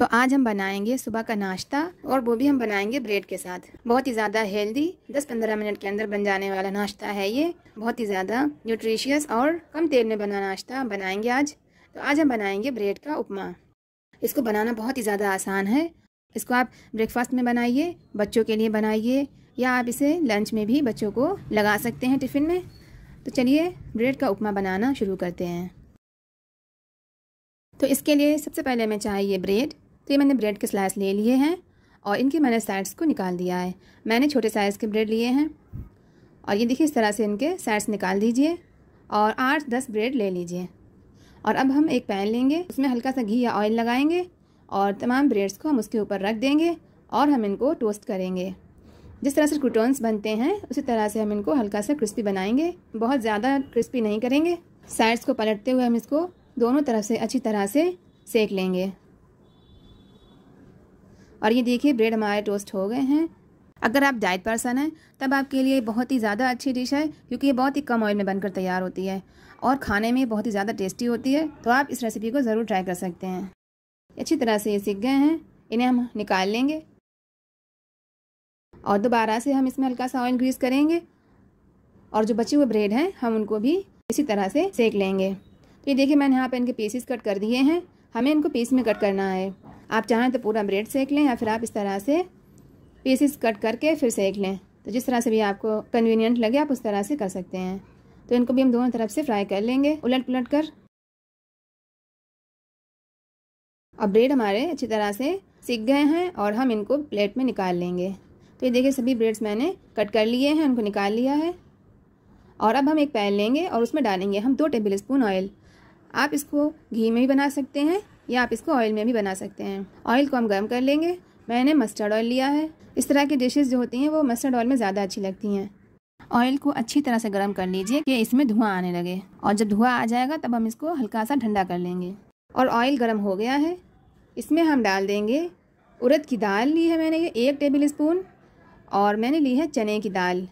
तो आज हम बनाएंगे सुबह का नाश्ता और वो भी हम बनाएंगे ब्रेड के साथ बहुत ही ज़्यादा हेल्दी 10-15 मिनट के अंदर बन जाने वाला नाश्ता है ये बहुत ही ज़्यादा न्यूट्रिशियस और कम तेल में बना नाश्ता बनाएंगे आज तो आज हम बनाएंगे ब्रेड का उपमा इसको बनाना बहुत ही ज़्यादा आसान है इसको आप ब्रेकफास्ट में बनाइए बच्चों के लिए बनाइए या आप इसे लंच में भी बच्चों को लगा सकते हैं टिफ़िन में तो चलिए ब्रेड का उपमा बनाना शुरू करते हैं तो इसके लिए सबसे पहले हमें चाहिए ब्रेड तो ये मैंने ब्रेड के स्लाइस ले लिए हैं और इनके मैंने साइड्स को निकाल दिया है मैंने छोटे साइज़ के ब्रेड लिए हैं और ये देखिए इस तरह से इनके साइड्स निकाल दीजिए और आठ दस ब्रेड ले लीजिए और अब हम एक पैन लेंगे उसमें हल्का सा घी या ऑयल लगाएंगे और तमाम ब्रेड्स को हम उसके ऊपर रख देंगे और हम इनको टोस्ट करेंगे जिस तरह से क्रूटोन्स बनते हैं उसी तरह से हम इनको हल्का सा क्रिस्पी बनाएंगे बहुत ज़्यादा क्रिस्पी नहीं करेंगे साइड्स को पलटते हुए हम इसको दोनों तरफ से अच्छी तरह से सेक लेंगे और ये देखिए ब्रेड हमारे टोस्ट हो गए हैं अगर आप डाइट पर्सन हैं तब आपके लिए बहुत ही ज़्यादा अच्छी डिश है क्योंकि ये बहुत ही कम ऑयल में बनकर तैयार होती है और खाने में बहुत ही ज़्यादा टेस्टी होती है तो आप इस रेसिपी को ज़रूर ट्राई कर सकते हैं अच्छी तरह से ये सीख गए हैं इन्हें हम निकाल लेंगे और दोबारा से हम इसमें हल्का सा ऑयल ग्रीस करेंगे और जो बचे हुए ब्रेड हैं हम उनको भी इसी तरह से सेक लेंगे तो ये देखिए मैंने यहाँ पर इनके पीसेस कट कर दिए हैं हमें इनको पीस में कट करना है आप चाहें तो पूरा ब्रेड सेक लें या फिर आप इस तरह से पीसेस कट करके फिर सेक लें तो जिस तरह से भी आपको कन्वीनियंट लगे आप उस तरह से कर सकते हैं तो इनको भी हम दोनों तरफ से फ्राई कर लेंगे उलट पुलट कर अब ब्रेड हमारे अच्छी तरह से सीख गए हैं और हम इनको प्लेट में निकाल लेंगे तो ये देखिए सभी ब्रेड्स मैंने कट कर लिए हैं उनको निकाल लिया है और अब हम एक पैन लेंगे और उसमें डालेंगे हम दो टेबल स्पून ऑयल आप इसको घी में भी बना सकते हैं या आप इसको ऑयल में भी बना सकते हैं ऑयल को हम गर्म कर लेंगे मैंने मस्टर्ड ऑयल लिया है इस तरह की डिशेस जो होती हैं वो मस्टर्ड ऑयल में ज़्यादा अच्छी लगती हैं ऑयल को अच्छी तरह से गर्म कर लीजिए कि इसमें धुआं आने लगे और जब धुआं आ जाएगा तब हम इसको हल्का सा ठंडा कर लेंगे और ऑयल गर्म हो गया है इसमें हम डाल देंगे उड़द की दाल ली है मैंने ये एक टेबल स्पून और मैंने ली है चने की दाल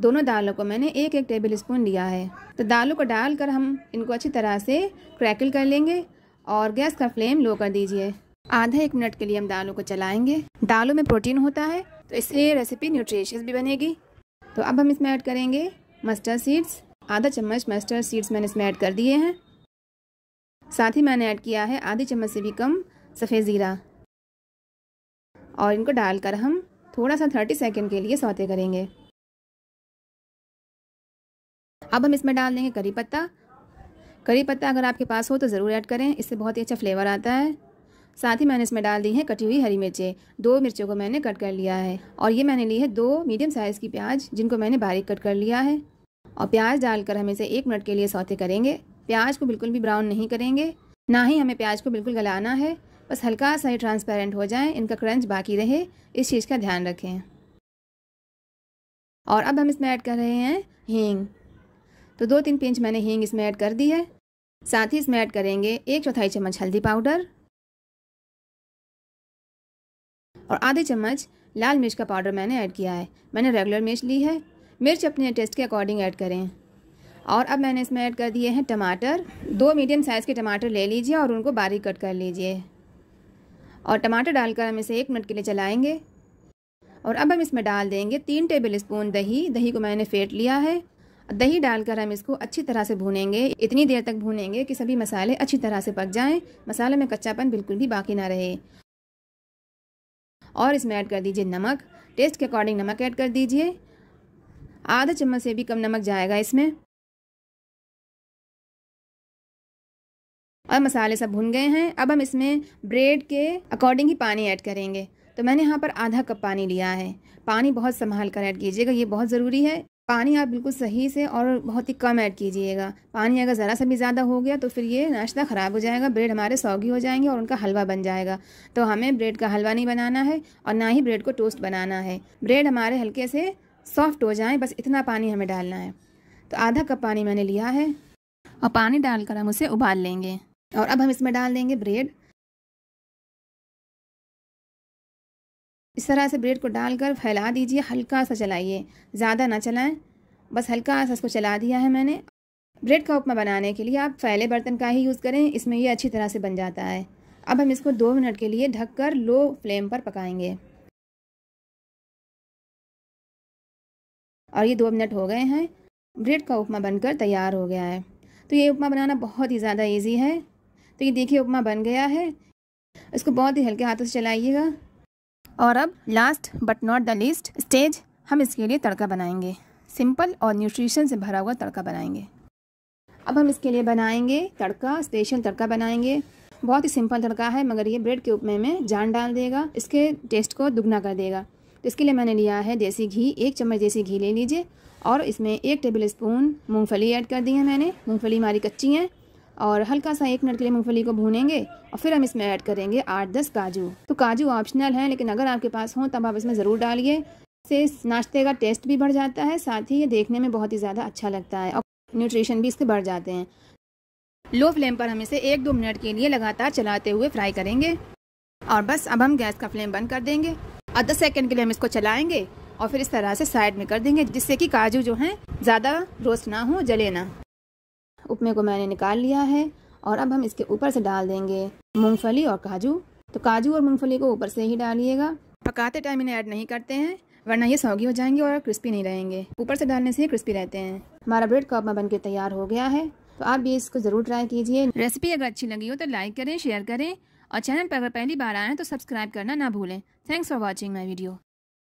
दोनों दालों को मैंने एक एक टेबल स्पून लिया है तो दालों को डालकर हम इनको अच्छी तरह से क्रैकल कर लेंगे और गैस का फ्लेम लो कर दीजिए आधा एक मिनट के लिए हम दालों को चलाएंगे दालों में प्रोटीन होता है तो इसलिए रेसिपी न्यूट्रिशियस भी बनेगी तो अब हम इसमें ऐड करेंगे मस्टर्ड सीड्स आधा चम्मच मस्टर्ड सीड्स मैंने इसमें ऐड कर दिए हैं साथ ही मैंने ऐड किया है आधे चम्मच से भी कम सफ़ेद ज़ीरा और इनको डालकर हम थोड़ा सा थर्टी सेकेंड के लिए सौते करेंगे अब हम इसमें डाल देंगे करी पत्ता करी पत्ता अगर आपके पास हो तो ज़रूर ऐड करें इससे बहुत ही अच्छा फ्लेवर आता है साथ ही मैंने इसमें डाल दी है कटी हुई हरी मिर्चें दो मिर्चों को मैंने कट कर लिया है और ये मैंने ली है दो मीडियम साइज़ की प्याज जिनको मैंने बारीक कट कर लिया है और प्याज डालकर हम इसे एक मिनट के लिए सौते करेंगे प्याज को बिल्कुल भी ब्राउन नहीं करेंगे ना ही हमें प्याज को बिल्कुल गलाना है बस हल्का सा ही ट्रांसपेरेंट हो जाए इनका क्रंच बाकी रहे इस चीज़ का ध्यान रखें और अब हम इसमें ऐड कर रहे हैं हींग तो दो तीन पिंच मैंने हींग इसमें ऐड कर दी है साथ ही इसमें ऐड करेंगे एक चौथाई चम्मच हल्दी पाउडर और आधे चम्मच लाल मिर्च का पाउडर मैंने ऐड किया है मैंने रेगुलर मिर्च ली है मिर्च अपने टेस्ट के अकॉर्डिंग ऐड करें और अब मैंने इसमें ऐड कर दिए हैं टमाटर दो मीडियम साइज़ के टमाटर ले लीजिए और उनको बारीक कट कर लीजिए और टमाटर डालकर हम इसे एक मिनट के लिए चलाएंगे और अब हम इसमें डाल देंगे तीन टेबल स्पून दही दही को मैंने फेंट लिया है दही डालकर हम इसको अच्छी तरह से भूनेंगे इतनी देर तक भूनेंगे कि सभी मसाले अच्छी तरह से पक जाएं मसाले में कच्चापन बिल्कुल भी बाकी ना रहे और इसमें ऐड कर दीजिए नमक टेस्ट के अकॉर्डिंग नमक ऐड कर दीजिए आधा चम्मच से भी कम नमक जाएगा इसमें और मसाले सब भुन गए हैं अब हम इसमें ब्रेड के अकॉर्डिंग ही पानी ऐड करेंगे तो मैंने यहाँ पर आधा कप पानी लिया है पानी बहुत संभाल कर ऐड कीजिएगा ये बहुत ज़रूरी है पानी आप बिल्कुल सही से और बहुत ही कम ऐड कीजिएगा पानी अगर ज़रा सा भी ज़्यादा हो गया तो फिर ये नाश्ता ख़राब हो जाएगा ब्रेड हमारे सौगी हो जाएंगे और उनका हलवा बन जाएगा तो हमें ब्रेड का हलवा नहीं बनाना है और ना ही ब्रेड को टोस्ट बनाना है ब्रेड हमारे हल्के से सॉफ्ट हो जाए बस इतना पानी हमें डालना है तो आधा कप पानी मैंने लिया है और पानी डालकर हम उसे उबाल लेंगे और अब हम इसमें डाल देंगे ब्रेड इस तरह से ब्रेड को डालकर फैला दीजिए हल्का सा चलाइए ज़्यादा ना चलाएं बस हल्का सा इसको चला दिया है मैंने ब्रेड का उपमा बनाने के लिए आप फैले बर्तन का ही यूज़ करें इसमें ये अच्छी तरह से बन जाता है अब हम इसको दो मिनट के लिए ढककर लो फ्लेम पर पकाएंगे और ये दो मिनट हो गए हैं ब्रेड का उपमा बनकर तैयार हो गया है तो ये उपमा बनाना बहुत ही ज़्यादा ईजी है तो ये देखिए उपमा बन गया है इसको बहुत ही हल्के हाथों से चलाइएगा और अब last but not the least stage हम इसके लिए तड़का बनाएंगे सिंपल और न्यूट्रिशन से भरा हुआ तड़का बनाएंगे अब हम इसके लिए बनाएंगे तड़का स्पेशल तड़का बनाएंगे बहुत ही सिंपल तड़का है मगर ये ब्रेड के उपमे में जान डाल देगा इसके टेस्ट को दुगना कर देगा तो इसके लिए मैंने लिया है देसी घी एक चम्मच देसी घी ले लीजिए और इसमें एक टेबल स्पून मूँगफली ऐड कर दी है मैंने मूँगफली हमारी कच्ची है और हल्का सा एक मिनट के लिए मूँगफली को भूनेंगे और फिर हम इसमें ऐड करेंगे आठ दस काजू तो काजू ऑप्शनल हैं लेकिन अगर आपके पास हों तब आप इसमें ज़रूर डालिए इससे नाश्ते का टेस्ट भी बढ़ जाता है साथ ही ये देखने में बहुत ही ज़्यादा अच्छा लगता है और न्यूट्रिशन भी इसके बढ़ जाते हैं लो फ्लेम पर हम इसे एक दो मिनट के लिए लगातार चलाते हुए फ्राई करेंगे और बस अब हम गैस का फ्लेम बंद कर देंगे और दस सेकेंड के लिए हम इसको चलाएँगे और फिर इस तरह से साइड में कर देंगे जिससे कि काजू जो हैं ज़्यादा रोस्ट ना हो जले ना उपमे को मैंने निकाल लिया है और अब हम इसके ऊपर से डाल देंगे मूंगफली और काजू तो काजू और मूंगफली को ऊपर से ही डालिएगा पकाते टाइम इन्हें ऐड नहीं करते हैं वरना ये सौगी हो जाएंगे और क्रिस्पी नहीं रहेंगे ऊपर से डालने से ही क्रिस्पी रहते हैं हमारा ब्रेड कॉपमा बनके तैयार हो गया है तो आप भी इसको ज़रूर ट्राई कीजिए रेसिपी अगर अच्छी लगी हो तो लाइक करें शेयर करें और चैनल पर अगर पहली बार आए तो सब्सक्राइब करना ना भूलें thanks for watching my video